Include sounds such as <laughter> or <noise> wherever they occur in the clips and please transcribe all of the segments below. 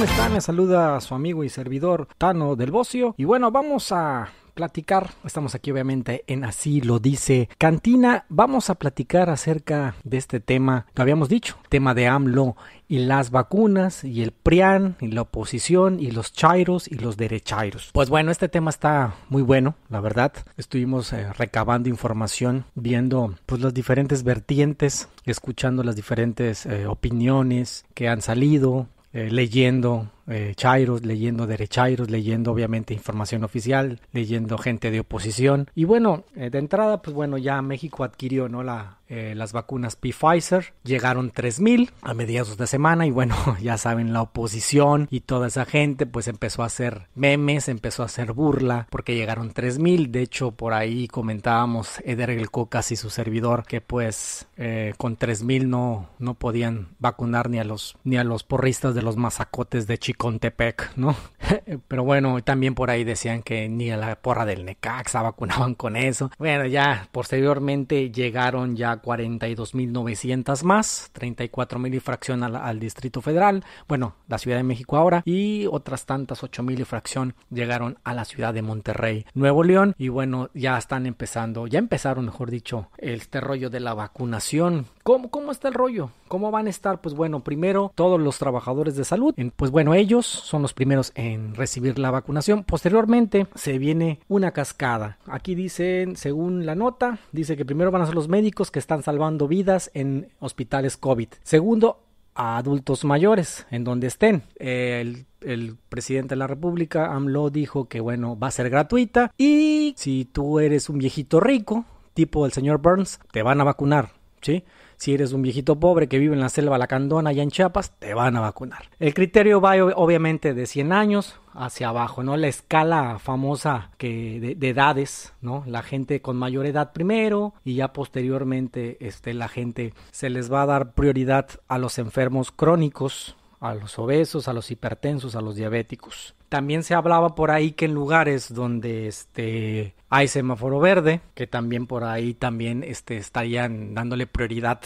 ¿Cómo están? Me saluda su amigo y servidor Tano del Bocio. Y bueno, vamos a platicar. Estamos aquí obviamente en Así lo dice Cantina. Vamos a platicar acerca de este tema que habíamos dicho, tema de AMLO y las vacunas y el PRIAN y la oposición y los chairos y los derechairos. Pues bueno, este tema está muy bueno, la verdad. Estuvimos eh, recabando información, viendo pues las diferentes vertientes, escuchando las diferentes eh, opiniones que han salido, eh, leyendo eh, Chairos, leyendo derechairos, leyendo obviamente información oficial, leyendo gente de oposición. Y bueno, eh, de entrada, pues bueno, ya México adquirió ¿no? la, eh, las vacunas Pfizer. Llegaron 3.000 a mediados de semana y bueno, <laughs> ya saben, la oposición y toda esa gente pues empezó a hacer memes, empezó a hacer burla porque llegaron 3.000. De hecho, por ahí comentábamos Eder El y su servidor que pues eh, con 3.000 no, no podían vacunar ni a, los, ni a los porristas de los masacotes de Chicontepec, ¿no? <laughs> Pero bueno, también por ahí decían que ni a la porra del Necaxa vacunaban con eso. Bueno, ya posteriormente llegaron ya mil 42.900 más, 34.000 y fracción al, Distrito Federal, bueno, la Ciudad de México ahora, y otras tantas 8.000 y fracción llegaron a la ciudad de Monterrey, Nuevo León, y bueno, ya están empezando, ya empezaron, mejor dicho, este rollo de la vacunación. ¿Cómo, cómo está el rollo? ¿Cómo van a estar? Pues bueno, primero todos los trabajadores de salud, pues bueno, ellos son los primeros en recibir la vacunación. Posteriormente se viene una cascada. Aquí dicen, según la nota, dice que primero van a ser los médicos que están están salvando vidas en hospitales COVID. Segundo, a adultos mayores, en donde estén. Eh, el, presidente de la República, AMLO, dijo que, bueno, va a ser gratuita. Y si tú eres un viejito rico, tipo el señor Burns, te van a vacunar, ¿sí? Si eres un viejito pobre que vive en la selva lacandona y en Chiapas, te van a vacunar. El criterio va obviamente de 100 años hacia abajo, ¿no? La escala famosa que de, edades, ¿no? La gente con mayor edad primero y ya posteriormente este, la gente se les va a dar prioridad a los enfermos crónicos, a los obesos, a los hipertensos, a los diabéticos. También se hablaba por ahí que en lugares donde este, hay semáforo verde, que también por ahí también este, estarían dándole prioridad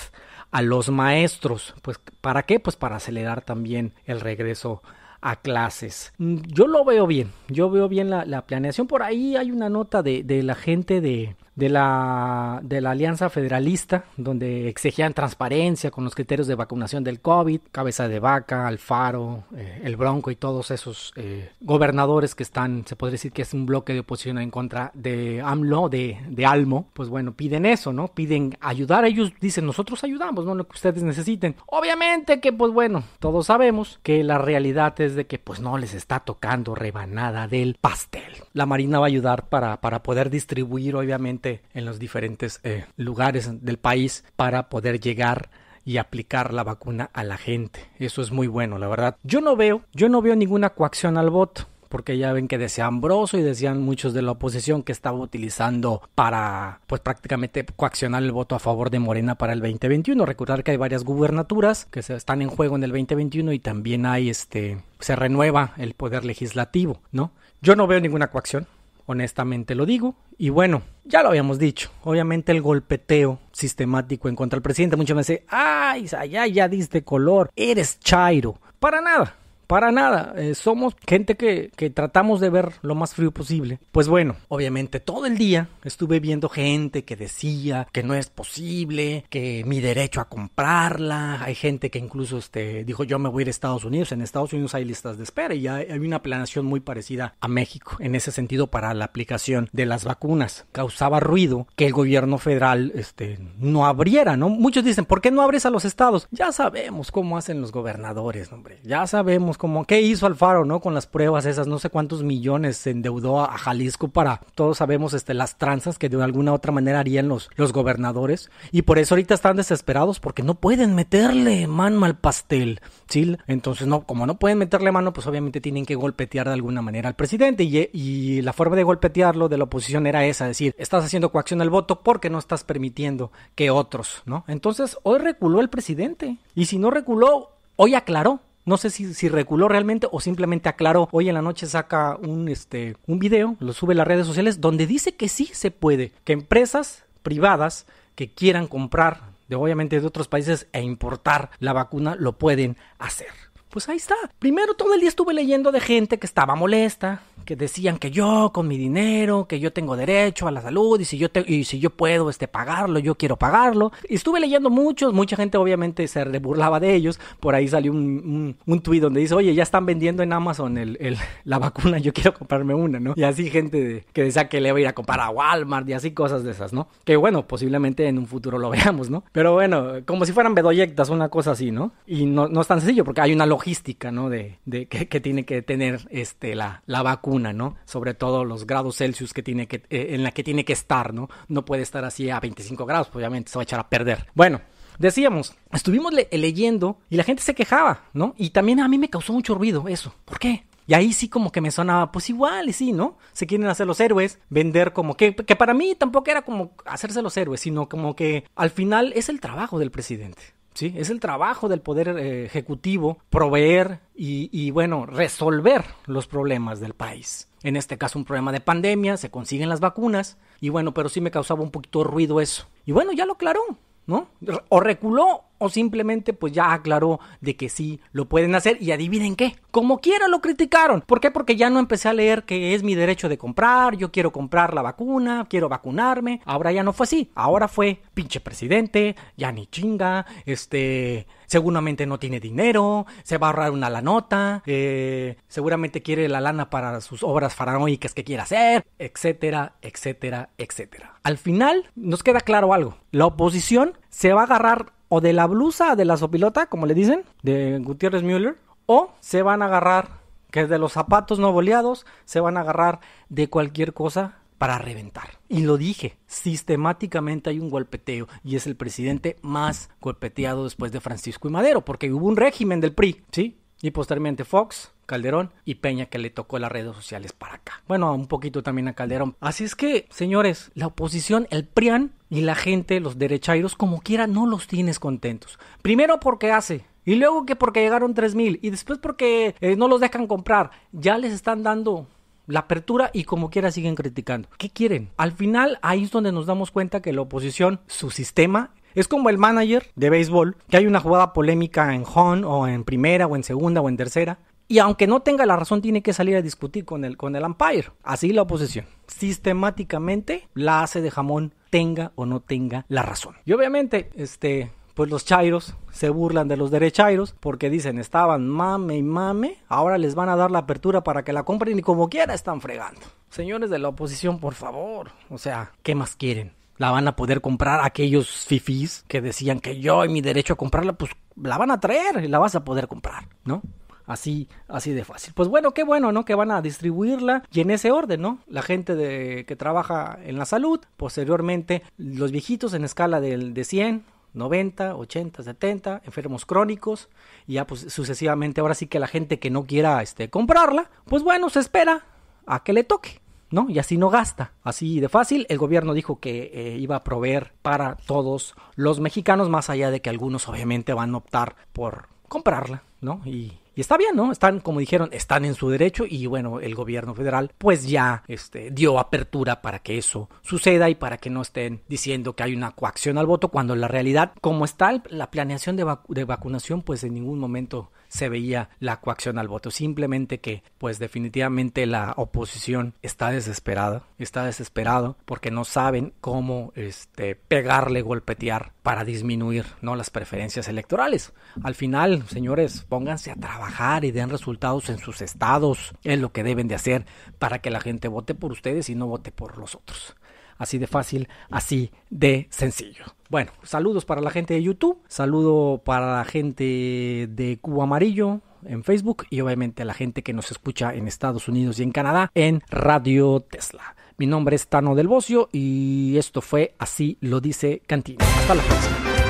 a los maestros. Pues, ¿Para qué? Pues para acelerar también el regreso a clases. Mm, yo lo veo bien, yo veo bien la, planeación. Por ahí hay una nota de la gente de, de la, de la Alianza Federalista, donde exigían transparencia con los criterios de vacunación del COVID, Cabeza de Vaca, Alfaro, eh, El Bronco y todos esos eh, gobernadores que están, se podría decir que es un bloque de oposición en contra de AMLO, de, de Almo, pues bueno, piden eso, ¿no? Piden ayudar, ellos dicen, nosotros ayudamos, ¿no? Lo que ustedes necesiten. Obviamente que, pues bueno, todos sabemos que la realidad es de que pues no les está tocando rebanada del pastel. La Marina va a ayudar para, para poder distribuir, obviamente, en los diferentes eh, lugares del país para poder llegar y aplicar la vacuna a la gente. Eso es muy bueno, la verdad. Yo no veo, yo no veo ninguna coacción al voto porque ya ven que decía Ambroso y decían muchos de la oposición que estaba utilizando para, pues prácticamente coaccionar el voto a favor de Morena para el 2021. Recordar que hay varias gubernaturas que se están en juego en el 2021 y también hay este, se renueva el poder legislativo, ¿no? Yo no veo ninguna coacción, honestamente lo digo. Y bueno, ya lo habíamos dicho, obviamente el golpeteo sistemático en contra del presidente. muchas me ay, ya ya diste color, eres chairo. Para nada, para nada, eh, somos gente que, tratamos de ver lo más frío posible. Pues bueno, obviamente todo el día estuve viendo gente que decía que no es posible, que mi derecho a comprarla. Hay gente que incluso este, dijo yo me voy a Estados Unidos. En Estados Unidos hay listas de espera y hay una planeación muy parecida a México en ese sentido para la aplicación de las vacunas. Causaba ruido que el gobierno federal este, no abriera, ¿no? Muchos dicen, ¿por qué no abres a los estados? Ya sabemos cómo hacen los gobernadores, hombre. Ya sabemos como qué hizo Alfaro, ¿no? Con las pruebas esas, no sé cuántos millones se endeudó a, Jalisco para, todos sabemos, este, las tranzas que de alguna u otra manera harían los, los gobernadores. Y por eso ahorita están desesperados porque no pueden meterle mano al pastel, ¿sí? Entonces, no, como no pueden meterle mano, pues obviamente tienen que golpetear de alguna manera al presidente. Y, y la forma de golpetearlo de la oposición era esa, decir, estás haciendo coacción al voto porque no estás permitiendo que otros, ¿no? Entonces, hoy reculó el presidente. Y si no reculó, hoy aclaró. No sé si, reculó realmente o simplemente aclaró. Hoy en la noche saca un, este, un video, lo sube a las redes sociales, donde dice que sí se puede, que empresas privadas que quieran comprar de obviamente de otros países e importar la vacuna lo pueden hacer pues ahí está. Primero todo el día estuve leyendo de gente que estaba molesta, que decían que yo con mi dinero, que yo tengo derecho a la salud y si yo y si yo puedo este pagarlo, yo quiero pagarlo. Y estuve leyendo muchos, mucha gente obviamente se burlaba de ellos. Por ahí salió un, un, tuit donde dice, oye, ya están vendiendo en Amazon <laughs> la vacuna, yo quiero comprarme una, ¿no? Y así gente que decía que le iba a ir a comprar a Walmart y así cosas de esas, ¿no? Que bueno, posiblemente en un futuro lo <laughs> veamos, ¿no? Pero bueno, como si fueran bedoyectas, una cosa así, ¿no? Y no, no es tan sencillo porque hay una lógica logística, ¿no? De, que, tiene que tener este, la, vacuna, ¿no? Sobre todo los grados Celsius que tiene que, eh, en la que tiene que estar, ¿no? No puede estar así a 25 grados, pues, obviamente se va a echar a perder. Bueno, decíamos, estuvimos leyendo y la gente se quejaba, ¿no? Y también a mí me causó mucho ruido eso. ¿Por qué? Y ahí sí como que me sonaba, pues igual, y sí, ¿no? Se quieren hacer los héroes, vender como que, que para mí tampoco era como hacerse los héroes, sino como que al final es el trabajo del presidente. ¿sí? Es el trabajo del Poder eh, Ejecutivo proveer y, bueno, resolver los problemas del país. En este caso, un problema de pandemia, se consiguen las vacunas, y bueno, pero sí me causaba un poquito ruido eso. Y bueno, ya lo aclaró, ¿no? O reculó o simplemente pues ya aclaró de que sí lo pueden hacer y adivinen qué, como quiera lo criticaron. ¿Por qué? Porque ya no empecé a leer que es mi derecho de comprar, yo quiero comprar la vacuna, quiero vacunarme. Ahora ya no fue así, ahora fue pinche presidente, ya ni chinga, este seguramente no tiene dinero, se va a ahorrar una la nota, eh, seguramente quiere la lana para sus obras faraónicas que quiere hacer, etcétera, etcétera, etcétera. Al final nos queda claro algo, la oposición se va a agarrar o de la blusa de la sopilota, como le dicen, de Gutiérrez Müller, o se van a agarrar, que es de los zapatos no boleados, se van a agarrar de cualquier cosa para reventar. Y lo dije, sistemáticamente hay un golpeteo y es el presidente más golpeteado después de Francisco y Madero, porque hubo un régimen del PRI, ¿sí? Y posteriormente Fox, Calderón y Peña que le tocó las redes sociales para acá. Bueno, un poquito también a Calderón. Así es que, señores, la oposición, el PRIAN y la gente, los derechairos, como quiera, no los tienes contentos. Primero porque hace y luego que porque llegaron 3.000 y después porque eh, no los dejan comprar, ya les están dando la apertura y como quiera siguen criticando. ¿Qué quieren? Al final ahí es donde nos damos cuenta que la oposición, su sistema es como el manager de béisbol, que hay una jugada polémica en home o en primera o en segunda o en tercera, y aunque no tenga la razón, tiene que salir a discutir con el, con el umpire. Así la oposición sistemáticamente la hace de jamón, tenga o no tenga la razón. Y obviamente, este, pues los chairos se burlan de los derechairos porque dicen estaban mame y mame, ahora les van a dar la apertura para que la compren y como quiera están fregando. Señores de la oposición, por favor, o sea, ¿qué más quieren? la van a poder comprar aquellos fifís que decían que yo y mi derecho a comprarla, pues la van a traer y la vas a poder comprar, ¿no? Así, así de fácil. Pues bueno, qué bueno, ¿no? Que van a distribuirla y en ese orden, ¿no? La gente de, que trabaja en la salud, posteriormente los viejitos en escala del de 100, 90, 80, 70, enfermos crónicos, y ya pues sucesivamente, ahora sí que la gente que no quiera este, comprarla, pues bueno, se espera a que le toque. ¿no? Y así no gasta, así de fácil. El gobierno dijo que eh, iba a proveer para todos los mexicanos, más allá de que algunos obviamente van a optar por comprarla, ¿no? Y, y está bien, ¿no? Están, como dijeron, están en su derecho y bueno, el gobierno federal pues ya este, dio apertura para que eso suceda y para que no estén diciendo que hay una coacción al voto cuando la realidad, como está la planeación de, vacunación, pues en ningún momento se veía la coacción al voto, simplemente que pues definitivamente la oposición está desesperada, está desesperado porque no saben cómo este pegarle, golpetear para disminuir, ¿no? las preferencias electorales. Al final, señores, pónganse a trabajar y den resultados en sus estados. Es lo que deben de hacer para que la gente vote por ustedes y no vote por los otros. Así de fácil, así de sencillo. Bueno, saludos para la gente de YouTube, saludo para la gente de Cuba Amarillo en Facebook y obviamente a la gente que nos escucha en Estados Unidos y en Canadá en Radio Tesla. Mi nombre es Tano del Bocio y esto fue Así lo dice Cantina. Hasta la próxima.